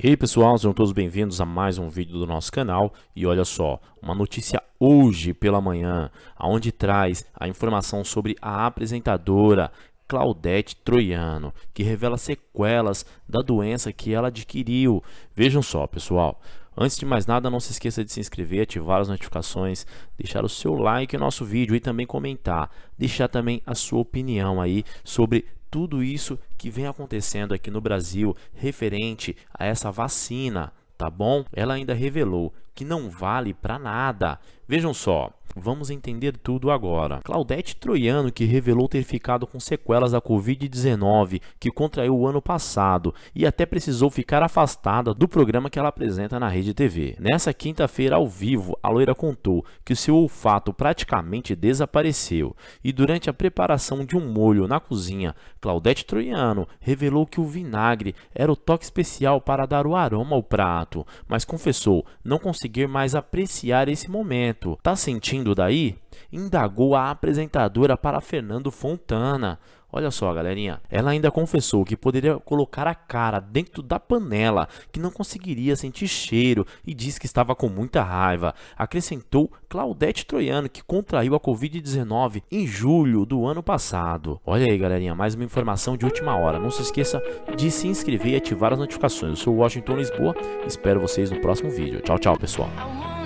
E aí pessoal, sejam todos bem-vindos a mais um vídeo do nosso canal e olha só, uma notícia hoje pela manhã, aonde traz a informação sobre a apresentadora Claudete Troiano, que revela sequelas da doença que ela adquiriu. Vejam só, pessoal. Antes de mais nada, não se esqueça de se inscrever, ativar as notificações, deixar o seu like no nosso vídeo e também comentar, deixar também a sua opinião aí sobre tudo isso que vem acontecendo aqui no Brasil referente a essa vacina, tá bom? Ela ainda revelou que não vale para nada. Vejam só, vamos entender tudo agora. Claudete Troiano, que revelou ter ficado com sequelas da Covid-19, que contraiu o ano passado e até precisou ficar afastada do programa que ela apresenta na Rede TV. Nessa quinta-feira, ao vivo, a loira contou que seu olfato praticamente desapareceu e durante a preparação de um molho na cozinha, Claudete Troiano revelou que o vinagre era o toque especial para dar o aroma ao prato fato, mas confessou não conseguir mais apreciar esse momento. Tá sentindo daí? indagou a apresentadora para Fernando Fontana. Olha só, galerinha. Ela ainda confessou que poderia colocar a cara dentro da panela, que não conseguiria sentir cheiro e disse que estava com muita raiva. Acrescentou Claudete Troiano, que contraiu a Covid-19 em julho do ano passado. Olha aí, galerinha, mais uma informação de última hora. Não se esqueça de se inscrever e ativar as notificações. Eu sou o Washington Lisboa. Espero vocês no próximo vídeo. Tchau, tchau, pessoal.